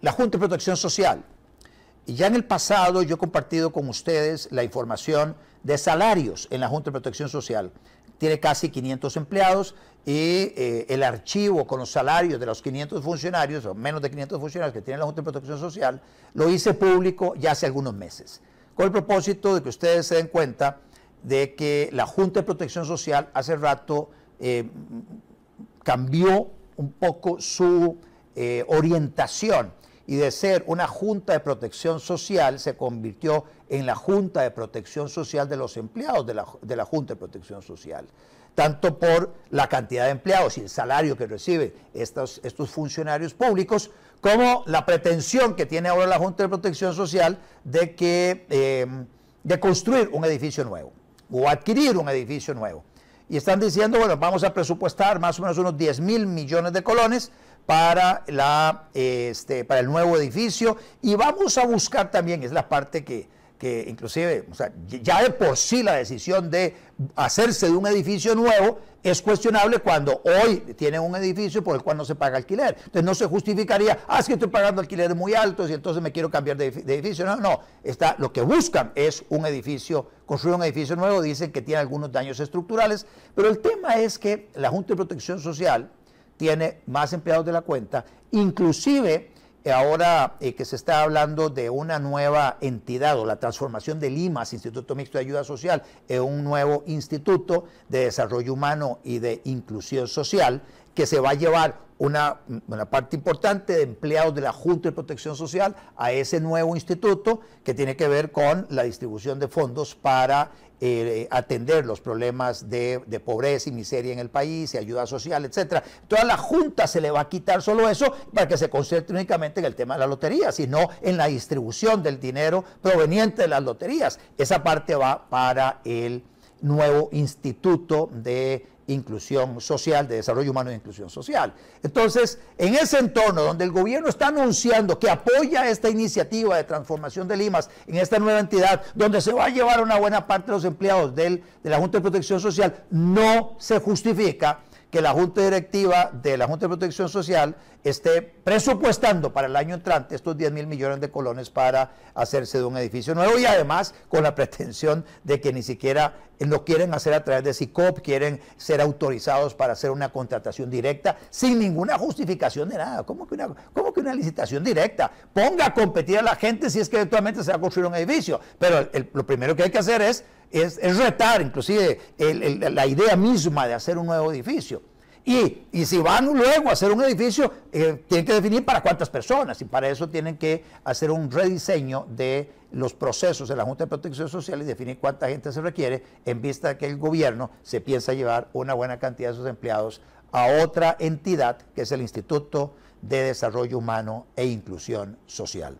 la Junta de Protección Social. Y ya en el pasado yo he compartido con ustedes la información de salarios en la Junta de Protección Social. Tiene casi 500 empleados y eh, el archivo con los salarios de los 500 funcionarios, o menos de 500 funcionarios que tiene la Junta de Protección Social, lo hice público ya hace algunos meses, con el propósito de que ustedes se den cuenta de que la Junta de Protección Social hace rato eh, cambió un poco su eh, orientación y de ser una Junta de Protección Social se convirtió en la Junta de Protección Social de los empleados de la, Junta de Protección Social tanto por la cantidad de empleados y el salario que reciben estos, estos, funcionarios públicos, como la pretensión que tiene ahora la Junta de Protección Social de, que, em, de construir un edificio nuevo o adquirir un edificio nuevo. Y están diciendo, bueno, vamos a presupuestar más o menos unos 10 mil millones de colones este, para, el nuevo edificio y vamos a buscar también, es la parte que, que inclusive, o sea, ya de por sí la decisión de hacerse de un edificio nuevo es cuestionable cuando hoy tienen un edificio por el cual no se paga alquiler. Entonces no se justificaría, ah, es que estoy pagando alquileres muy altos y entonces me quiero cambiar de, edificio. No, no, está, lo que buscan es un edificio, construir un edificio nuevo, dicen que tiene algunos daños estructurales, pero el tema es que la Junta de Protección Social tiene más empleados de la cuenta, inclusive eh, ahora eh, que se está hablando de una nueva entidad o la transformación de Limas, Instituto Mixto de Ayuda Social, en un nuevo instituto de desarrollo humano y de inclusión social, que se va a llevar una, parte importante de empleados de la Junta de Protección Social a ese nuevo instituto que tiene que ver con la distribución de fondos para eh, atender los problemas de, pobreza y miseria en el país, y ayuda social, etcétera. Toda la Junta se le va a quitar solo eso para que se concentre únicamente en el tema de la lotería, sino en la distribución del dinero proveniente de las loterías. Esa parte va para el nuevo Instituto de Inclusión Social, de Desarrollo Humano e Inclusión Social. Entonces, en ese entorno donde el gobierno está anunciando que apoya esta iniciativa de transformación de Limas en esta nueva entidad, donde se va a llevar una buena parte de los empleados del, de la Junta de Protección Social, no se justifica que la Junta Directiva de la Junta de Protección Social esté presupuestando para el año entrante estos 10 mil millones de colones para hacerse de un edificio nuevo y además con la pretensión de que ni siquiera eh, lo quieren hacer a través de SICOP, quieren ser autorizados para hacer una contratación directa sin ninguna justificación de nada. ¿Cómo que una, que una licitación directa? Ponga a competir a la gente si es que eventualmente se va a construir un edificio, pero lo primero que hay que hacer es es, retar inclusive la idea misma de hacer un nuevo edificio. Y, si van luego a hacer un edificio, eh, tienen que definir para cuántas personas y para eso tienen que hacer un rediseño de los procesos de la Junta de Protección Social y definir cuánta gente se requiere en vista de que el gobierno se piensa llevar una buena cantidad de sus empleados a otra entidad que es el Instituto de Desarrollo Humano e Inclusión Social.